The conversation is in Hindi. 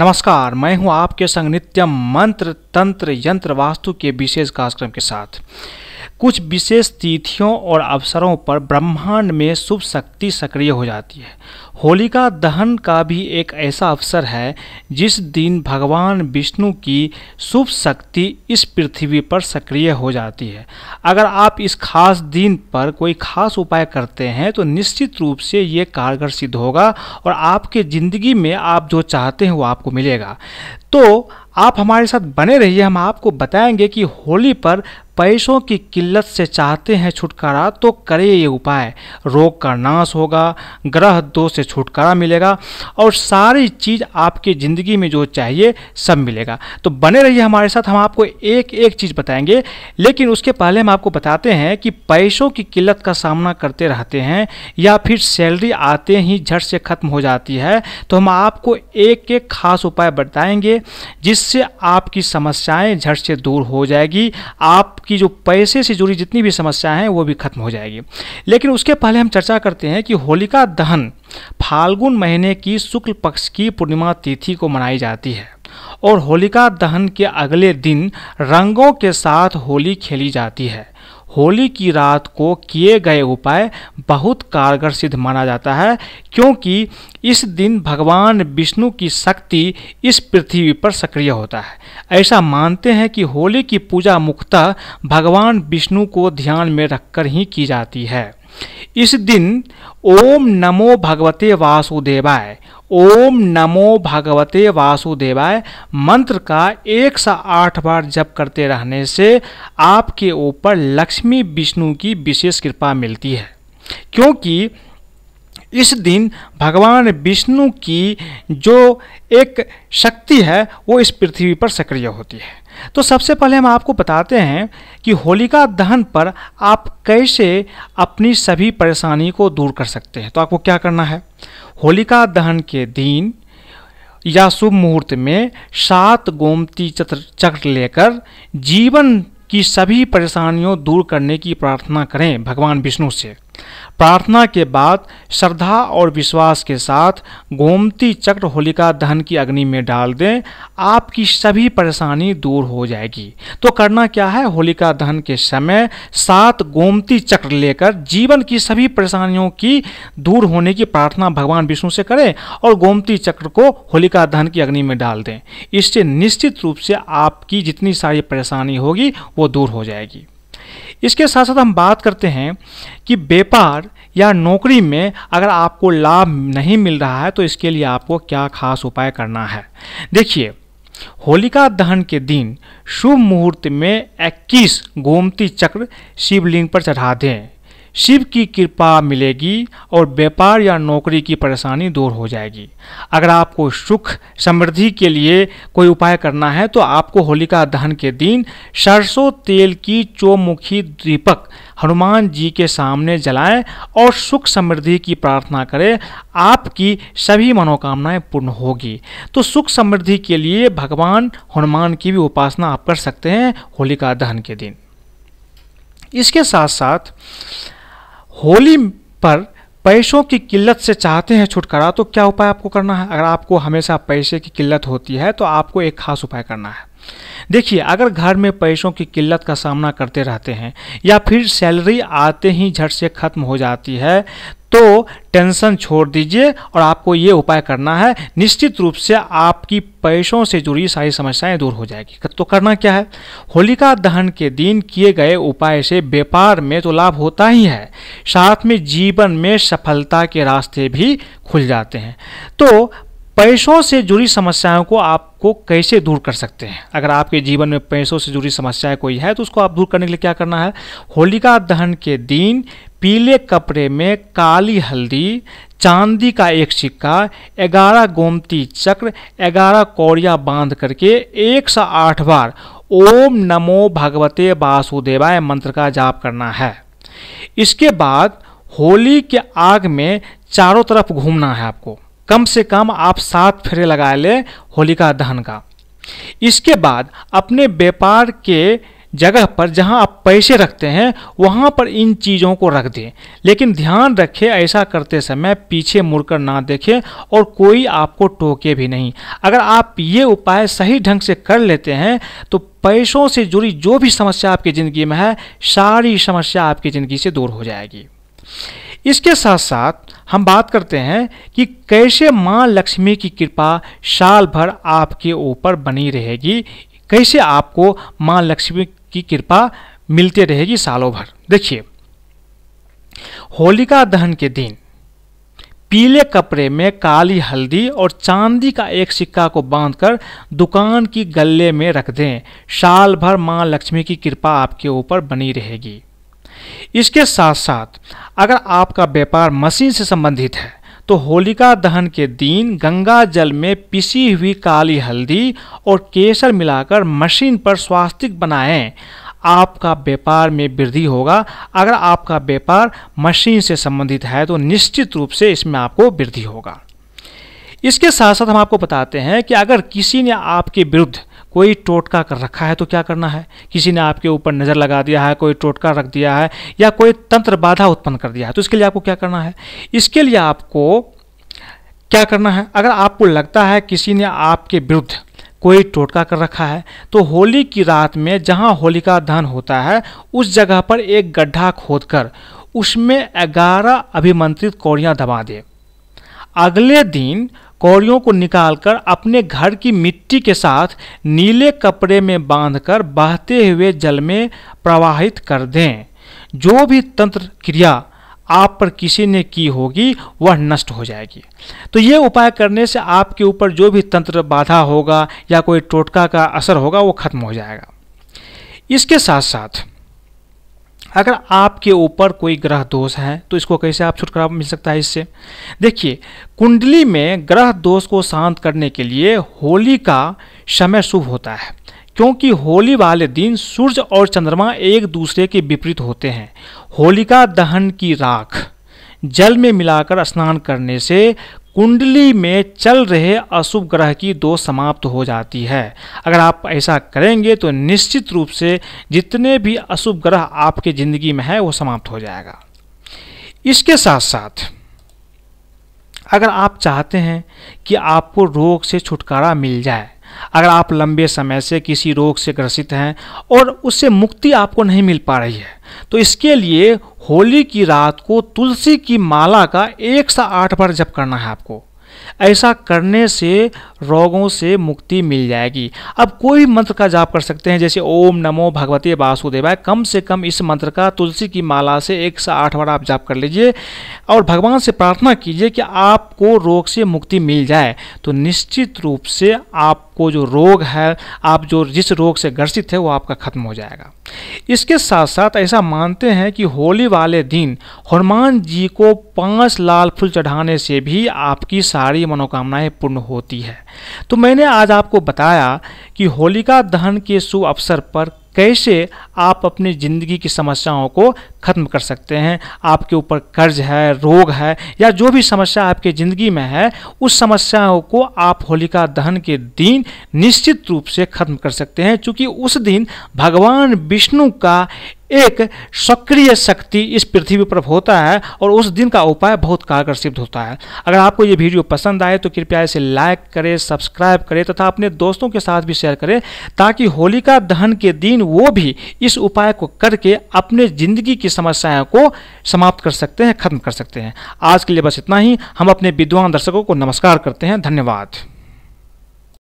नमस्कार मैं हूं आपके संग नित्यम मंत्र तंत्र यंत्र वास्तु के विशेष कार्यक्रम के साथ कुछ विशेष तिथियों और अवसरों पर ब्रह्मांड में शुभ शक्ति सक्रिय हो जाती है होलिका दहन का भी एक ऐसा अवसर है जिस दिन भगवान विष्णु की शुभ शक्ति इस पृथ्वी पर सक्रिय हो जाती है अगर आप इस खास दिन पर कोई खास उपाय करते हैं तो निश्चित रूप से ये कारगर सिद्ध होगा और आपके ज़िंदगी में आप जो चाहते हैं वो आपको मिलेगा तो आप हमारे साथ बने रहिए हम आपको बताएंगे कि होली पर पैसों की किल्लत से चाहते हैं छुटकारा तो करें ये उपाय रोग का नाश होगा ग्रह दोष से छुटकारा मिलेगा और सारी चीज़ आपकी ज़िंदगी में जो चाहिए सब मिलेगा तो बने रहिए हमारे साथ हम आपको एक एक चीज़ बताएंगे लेकिन उसके पहले हम आपको बताते हैं कि पैसों की किल्लत का सामना करते रहते हैं या फिर सैलरी आते ही झट से ख़त्म हो जाती है तो हम आपको एक एक खास उपाय बताएंगे जिससे आपकी समस्याएं झट से दूर हो जाएगी आप आपकी जो पैसे से जुड़ी जितनी भी समस्याएं हैं वो भी खत्म हो जाएगी लेकिन उसके पहले हम चर्चा करते हैं कि होलिका दहन फाल्गुन महीने की शुक्ल पक्ष की पूर्णिमा तिथि को मनाई जाती है और होलिका दहन के अगले दिन रंगों के साथ होली खेली जाती है होली की रात को किए गए उपाय बहुत कारगर सिद्ध माना जाता है क्योंकि इस दिन भगवान विष्णु की शक्ति इस पृथ्वी पर सक्रिय होता है ऐसा मानते हैं कि होली की पूजा मुख्यतः भगवान विष्णु को ध्यान में रखकर ही की जाती है इस दिन ओम नमो भगवते वासुदेवाय ओम नमो भगवते वासुदेवाय मंत्र का एक सौ आठ बार जप करते रहने से आपके ऊपर लक्ष्मी विष्णु की विशेष कृपा मिलती है क्योंकि इस दिन भगवान विष्णु की जो एक शक्ति है वो इस पृथ्वी पर सक्रिय होती है तो सबसे पहले हम आपको बताते हैं कि होलिका दहन पर आप कैसे अपनी सभी परेशानी को दूर कर सकते हैं तो आपको क्या करना है होलिका दहन के दिन या शुभ मुहूर्त में सात गोमती चक्र लेकर जीवन की सभी परेशानियों दूर करने की प्रार्थना करें भगवान विष्णु से प्रार्थना के बाद श्रद्धा और विश्वास के साथ गोमती चक्र होलिका दहन की अग्नि में डाल दें आपकी सभी परेशानी दूर हो जाएगी तो करना क्या है होलिका दहन के समय सात गोमती चक्र लेकर जीवन की सभी परेशानियों की दूर होने की प्रार्थना भगवान विष्णु से करें और गोमती चक्र को होलिका दहन की अग्नि में डाल दें इससे निश्चित रूप से आपकी जितनी सारी परेशानी होगी वो दूर हो जाएगी इसके साथ साथ हम बात करते हैं कि व्यापार या नौकरी में अगर आपको लाभ नहीं मिल रहा है तो इसके लिए आपको क्या खास उपाय करना है देखिए होलिका दहन के दिन शुभ मुहूर्त में 21 गोमती चक्र शिवलिंग पर चढ़ा दें शिव की कृपा मिलेगी और व्यापार या नौकरी की परेशानी दूर हो जाएगी अगर आपको सुख समृद्धि के लिए कोई उपाय करना है तो आपको होलिका दहन के दिन सरसों तेल की चौमुखी दीपक हनुमान जी के सामने जलाएं और सुख समृद्धि की प्रार्थना करें आपकी सभी मनोकामनाएं पूर्ण होगी तो सुख समृद्धि के लिए भगवान हनुमान की भी उपासना आप कर सकते हैं होलिका दहन के दिन इसके साथ साथ होली पर पैसों की किल्लत से चाहते हैं छुटकारा तो क्या उपाय आपको करना है अगर आपको हमेशा पैसे की किल्लत होती है तो आपको एक खास उपाय करना है देखिए अगर घर में पैसों की किल्लत का सामना करते रहते हैं या फिर सैलरी आते ही झट से ख़त्म हो जाती है तो टेंशन छोड़ दीजिए और आपको ये उपाय करना है निश्चित रूप से आपकी पैसों से जुड़ी सारी समस्याएं दूर हो जाएगी तो करना क्या है होलिका दहन के दिन किए गए उपाय से व्यापार में तो लाभ होता ही है साथ में जीवन में सफलता के रास्ते भी खुल जाते हैं तो पैसों से जुड़ी समस्याओं को आपको कैसे दूर कर सकते हैं अगर आपके जीवन में पैसों से जुड़ी समस्याएं कोई है तो उसको आप दूर करने के लिए क्या करना है होलिका दहन के दिन पीले कपड़े में काली हल्दी चांदी का एक सिक्का ग्यारह गोमती चक्र ग्यारह कौड़िया बांध करके एक सौ आठ बार ओम नमो भगवते वासुदेवाय मंत्र का जाप करना है इसके बाद होली के आग में चारों तरफ घूमना है आपको कम से कम आप सात फेरे लगा ले होलिका दहन का इसके बाद अपने व्यापार के जगह पर जहां आप पैसे रखते हैं वहां पर इन चीज़ों को रख दें लेकिन ध्यान रखें ऐसा करते समय पीछे मुड़कर ना देखें और कोई आपको टोके भी नहीं अगर आप ये उपाय सही ढंग से कर लेते हैं तो पैसों से जुड़ी जो भी समस्या आपकी ज़िंदगी में है सारी समस्या आपकी ज़िंदगी से दूर हो जाएगी इसके साथ साथ हम बात करते हैं कि कैसे माँ लक्ष्मी की कृपा साल भर आपके ऊपर बनी रहेगी कैसे आपको माँ लक्ष्मी की कृपा मिलती रहेगी सालों भर देखिए होलिका दहन के दिन पीले कपड़े में काली हल्दी और चांदी का एक सिक्का को बांधकर दुकान की गले में रख दें साल भर माँ लक्ष्मी की कृपा आपके ऊपर बनी रहेगी इसके साथ साथ अगर आपका व्यापार मशीन से संबंधित है तो होलिका दहन के दिन गंगा जल में पिसी हुई काली हल्दी और केसर मिलाकर मशीन पर स्वास्तिक बनाएं आपका व्यापार में वृद्धि होगा अगर आपका व्यापार मशीन से संबंधित है तो निश्चित रूप से इसमें आपको वृद्धि होगा इसके साथ साथ हम आपको बताते हैं कि अगर किसी ने आपके विरुद्ध कोई टोटका कर रखा है तो क्या करना है किसी ने आपके ऊपर नज़र लगा दिया है कोई टोटका रख दिया है या कोई तंत्र बाधा उत्पन्न कर दिया है तो इसके लिए आपको क्या करना है इसके लिए आपको क्या करना है अगर आपको लगता है किसी ने आपके विरुद्ध कोई टोटका कर रखा है तो होली की रात में जहाँ होलिका दहन होता है उस जगह पर एक गड्ढा खोदकर उसमें ग्यारह अभिमंत्रित कौड़ियाँ दबा दें अगले दिन कौड़ियों को निकालकर अपने घर की मिट्टी के साथ नीले कपड़े में बांधकर बहते हुए जल में प्रवाहित कर दें जो भी तंत्र क्रिया आप पर किसी ने की होगी वह नष्ट हो जाएगी तो ये उपाय करने से आपके ऊपर जो भी तंत्र बाधा होगा या कोई टोटका का असर होगा वो खत्म हो जाएगा इसके साथ साथ अगर आपके ऊपर कोई ग्रह दोष है तो इसको कैसे आप छुटकारा मिल सकता है इससे देखिए कुंडली में ग्रह दोष को शांत करने के लिए होली का समय शुभ होता है क्योंकि होली वाले दिन सूर्य और चंद्रमा एक दूसरे के विपरीत होते हैं होलिका दहन की राख जल में मिलाकर स्नान करने से कुंडली में चल रहे अशुभ ग्रह की दो समाप्त हो जाती है अगर आप ऐसा करेंगे तो निश्चित रूप से जितने भी अशुभ ग्रह आपके ज़िंदगी में है वो समाप्त हो जाएगा इसके साथ साथ अगर आप चाहते हैं कि आपको रोग से छुटकारा मिल जाए अगर आप लंबे समय से किसी रोग से ग्रसित हैं और उससे मुक्ति आपको नहीं मिल पा रही है तो इसके लिए होली की रात को तुलसी की माला का एक सा आठ बार जप करना है आपको ऐसा करने से रोगों से मुक्ति मिल जाएगी अब कोई भी मंत्र का जाप कर सकते हैं जैसे ओम नमो भगवते वासुदेवाय कम से कम इस मंत्र का तुलसी की माला से एक से आठ बार आप जाप कर लीजिए और भगवान से प्रार्थना कीजिए कि आपको रोग से मुक्ति मिल जाए तो निश्चित रूप से आप को जो रोग है आप जो जिस रोग से ग्रसित है वो आपका खत्म हो जाएगा इसके साथ साथ ऐसा मानते हैं कि होली वाले दिन हनुमान जी को पांच लाल फूल चढ़ाने से भी आपकी सारी मनोकामनाएं पूर्ण होती है तो मैंने आज आपको बताया कि होलिका दहन के शुभ अवसर पर कैसे आप अपनी ज़िंदगी की समस्याओं को ख़त्म कर सकते हैं आपके ऊपर कर्ज है रोग है या जो भी समस्या आपके ज़िंदगी में है उस समस्याओं को आप होलिका दहन के दिन निश्चित रूप से ख़त्म कर सकते हैं क्योंकि उस दिन भगवान विष्णु का एक सक्रिय शक्ति इस पृथ्वी पर होता है और उस दिन का उपाय बहुत कारगर सिद्ध होता है अगर आपको ये वीडियो पसंद आए तो कृपया इसे लाइक करें सब्सक्राइब करें तथा अपने दोस्तों के साथ भी शेयर करें ताकि होलिका दहन के दिन वो भी इस उपाय को करके अपने ज़िंदगी की समस्याओं को समाप्त कर सकते हैं खत्म कर सकते हैं आज के लिए बस इतना ही हम अपने विद्वान दर्शकों को नमस्कार करते हैं धन्यवाद